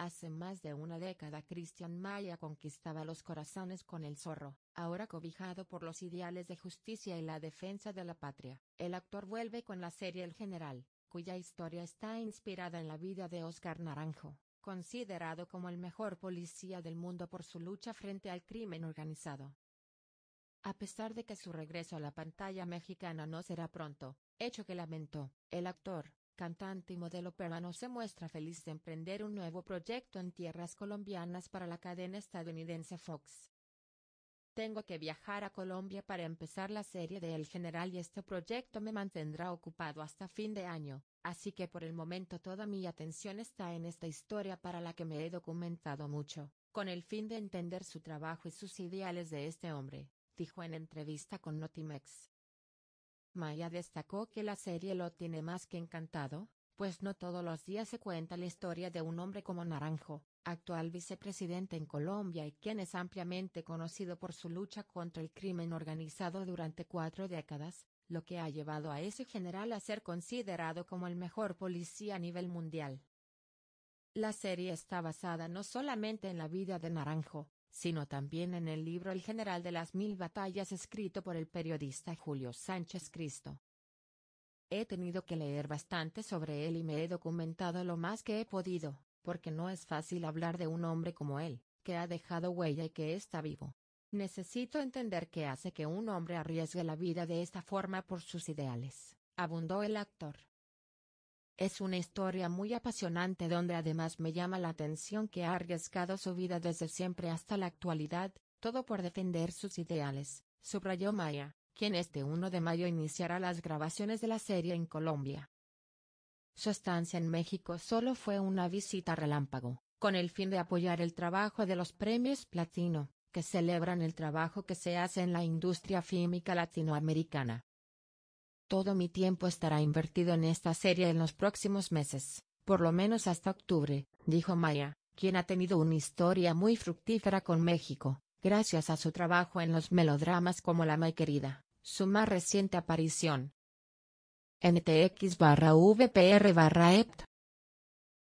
Hace más de una década Christian Maya conquistaba los corazones con el zorro, ahora cobijado por los ideales de justicia y la defensa de la patria. El actor vuelve con la serie El General, cuya historia está inspirada en la vida de Oscar Naranjo, considerado como el mejor policía del mundo por su lucha frente al crimen organizado. A pesar de que su regreso a la pantalla mexicana no será pronto, hecho que lamentó, el actor, cantante y modelo peruano se muestra feliz de emprender un nuevo proyecto en tierras colombianas para la cadena estadounidense Fox. Tengo que viajar a Colombia para empezar la serie de El General y este proyecto me mantendrá ocupado hasta fin de año, así que por el momento toda mi atención está en esta historia para la que me he documentado mucho, con el fin de entender su trabajo y sus ideales de este hombre, dijo en entrevista con Notimex. Maya destacó que la serie lo tiene más que encantado, pues no todos los días se cuenta la historia de un hombre como Naranjo, actual vicepresidente en Colombia y quien es ampliamente conocido por su lucha contra el crimen organizado durante cuatro décadas, lo que ha llevado a ese general a ser considerado como el mejor policía a nivel mundial. La serie está basada no solamente en la vida de Naranjo, sino también en el libro El General de las Mil Batallas escrito por el periodista Julio Sánchez Cristo. He tenido que leer bastante sobre él y me he documentado lo más que he podido, porque no es fácil hablar de un hombre como él, que ha dejado huella y que está vivo. Necesito entender qué hace que un hombre arriesgue la vida de esta forma por sus ideales, abundó el actor. Es una historia muy apasionante donde además me llama la atención que ha arriesgado su vida desde siempre hasta la actualidad, todo por defender sus ideales, subrayó Maya, quien este 1 de mayo iniciará las grabaciones de la serie en Colombia. Su estancia en México solo fue una visita relámpago, con el fin de apoyar el trabajo de los premios platino, que celebran el trabajo que se hace en la industria fímica latinoamericana. Todo mi tiempo estará invertido en esta serie en los próximos meses, por lo menos hasta octubre, dijo Maya, quien ha tenido una historia muy fructífera con México, gracias a su trabajo en los melodramas como La May Querida, su más reciente aparición. NTX barra VPR barra EPT